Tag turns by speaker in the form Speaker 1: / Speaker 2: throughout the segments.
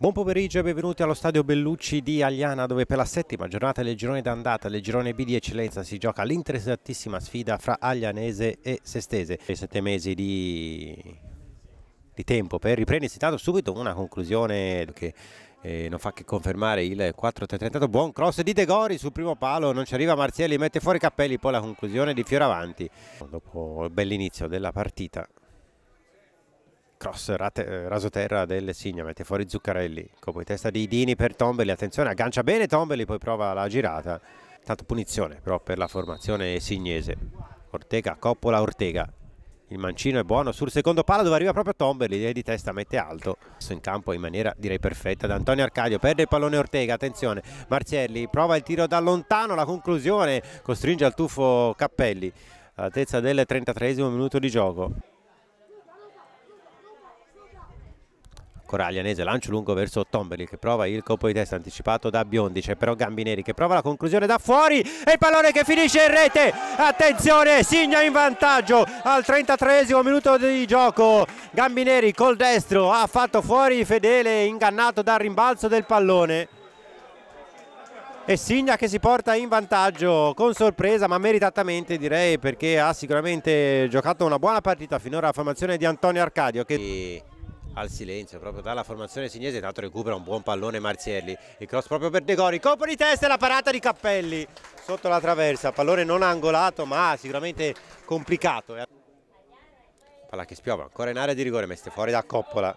Speaker 1: Buon pomeriggio e benvenuti allo stadio Bellucci di Agliana dove per la settima giornata del girone d'andata del girone B di eccellenza si gioca l'interessantissima sfida fra Aglianese e Sestese. Per sette mesi di... di, tempo per riprendersi tanto subito una conclusione che eh, non fa che confermare il 4-3-30. Buon cross di De Gori sul primo palo, non ci arriva Marzielli, mette fuori i cappelli, poi la conclusione di Fioravanti. Dopo il bell'inizio della partita cross rate, eh, rasoterra del Signa, mette fuori Zuccarelli, colpo in testa di Dini per Tombeli, attenzione, aggancia bene Tombeli, poi prova la girata, tanto punizione però per la formazione signese. Ortega, Coppola, Ortega, il mancino è buono sul secondo palo dove arriva proprio Tomberli e di testa mette alto messo in campo in maniera direi perfetta da Antonio Arcadio perde il pallone Ortega attenzione Marcelli prova il tiro da lontano la conclusione costringe al tuffo Cappelli all'altezza del 33 minuto di gioco Coraglianese, lancio lungo verso Tombeli che prova il colpo di testa anticipato da Biondi, c'è però Gambineri che prova la conclusione da fuori e il pallone che finisce in rete, attenzione, Signa in vantaggio al 33 esimo minuto di gioco, Gambineri col destro ha fatto fuori Fedele ingannato dal rimbalzo del pallone e Signa che si porta in vantaggio con sorpresa ma meritatamente direi perché ha sicuramente giocato una buona partita finora a formazione di Antonio Arcadio che al silenzio proprio dalla formazione signese tanto recupera un buon pallone Marzielli il cross proprio per De Gori colpo di testa e la parata di Cappelli sotto la traversa pallone non angolato ma sicuramente complicato palla che spiova ancora in area di rigore messe fuori da Coppola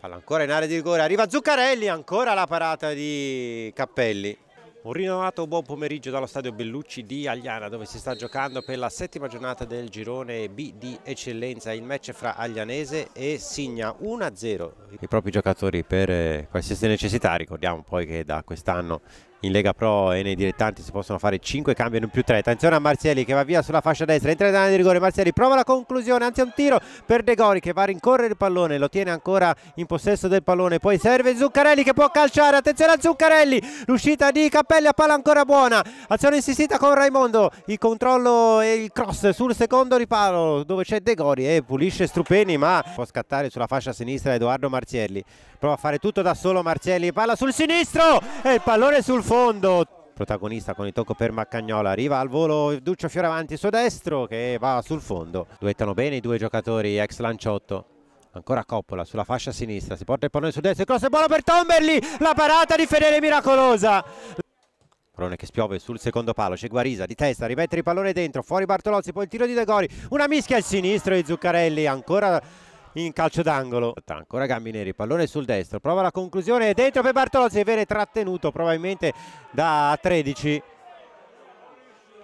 Speaker 1: palla ancora in area di rigore arriva Zuccarelli ancora la parata di Cappelli un rinnovato buon pomeriggio dallo stadio Bellucci di Agliana dove si sta giocando per la settima giornata del girone B di eccellenza il match fra Aglianese e Signa 1-0. I propri giocatori per eh, qualsiasi necessità, ricordiamo poi che da quest'anno in Lega Pro e nei direttanti si possono fare 5 cambi e non più 3 attenzione a Marzielli che va via sulla fascia destra entra in area di rigore Marzielli prova la conclusione anzi un tiro per De Gori che va a rincorrere il pallone lo tiene ancora in possesso del pallone poi serve Zuccarelli che può calciare attenzione a Zuccarelli l'uscita di Cappelli a palla ancora buona azione insistita con Raimondo il controllo e il cross sul secondo riparo dove c'è De Gori e pulisce Strupeni ma può scattare sulla fascia sinistra Edoardo Marzielli prova a fare tutto da solo Marzielli palla sul sinistro e il pallone sul fuoco fondo protagonista con il tocco per Maccagnola arriva al volo Duccio Fioravanti suo destro che va sul fondo duettano bene i due giocatori ex Lanciotto ancora Coppola sulla fascia sinistra si porta il pallone sul destro il cross è buono per Tomberli la parata di Fedele miracolosa Pallone che spiove sul secondo palo, c'è Guarisa di testa, rimettere il pallone dentro, fuori Bartolozzi, poi il tiro di De Gori, una mischia al sinistro di Zuccarelli, ancora in calcio d'angolo. Ancora Gambineri, pallone sul destro, prova la conclusione, dentro per Bartolozzi, viene trattenuto probabilmente da 13.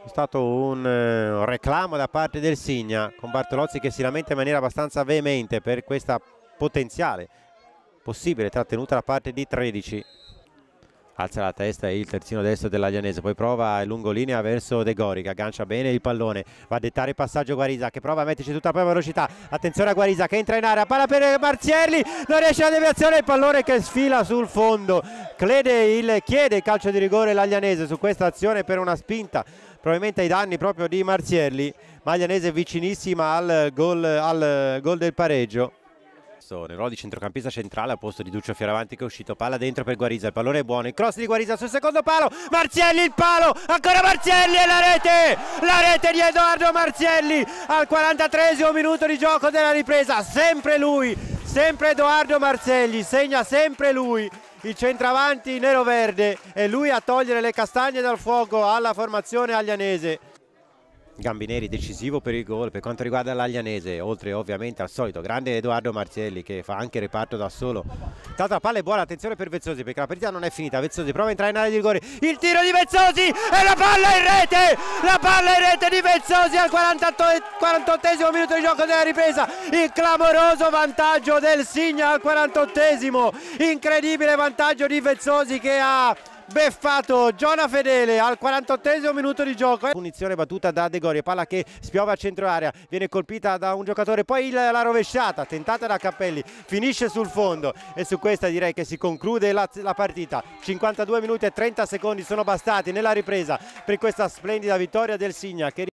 Speaker 1: È stato un eh, reclamo da parte del Signa con Bartolozzi che si lamenta in maniera abbastanza veemente per questa potenziale, possibile trattenuta da parte di 13 alza la testa il terzino destro dell'Aglianese, poi prova lungolinea verso De Gorica, aggancia bene il pallone, va a dettare il passaggio Guarisa che prova a metterci tutta la velocità, attenzione a Guarisa che entra in area, palla per Marzielli, non riesce la deviazione, il pallone che sfila sul fondo, Clede il, chiede il calcio di rigore l'Aglianese su questa azione per una spinta probabilmente ai danni proprio di Marzielli, Maglianese vicinissima al gol, al gol del pareggio nel ruolo di centrocampista centrale a posto di Duccio Fioravanti che è uscito, palla dentro per Guarizza, il pallone è buono, il cross di Guarizza sul secondo palo, Marzielli il palo, ancora Marzielli e la rete, la rete di Edoardo Marzielli al 43 minuto di gioco della ripresa, sempre lui, sempre Edoardo Marzielli, segna sempre lui il centravanti nero-verde è lui a togliere le castagne dal fuoco alla formazione aglianese. Gambineri decisivo per il gol per quanto riguarda l'Aglianese oltre ovviamente al solito grande Edoardo Marzielli che fa anche reparto da solo tanto la palla è buona attenzione per Vezzosi perché la partita non è finita Vezzosi prova a entrare in area di rigore il tiro di Vezzosi e la palla in rete la palla in rete di Vezzosi al 48, minuto di gioco della ripresa il clamoroso vantaggio del Signa al 48 esimo incredibile vantaggio di Vezzosi che ha beffato Giona Fedele al 48 minuto di gioco. Punizione battuta da De Gori, palla che spiova a centro area, viene colpita da un giocatore, poi la rovesciata tentata da Cappelli, finisce sul fondo e su questa direi che si conclude la, la partita. 52 minuti e 30 secondi sono bastati nella ripresa per questa splendida vittoria del Signa. Che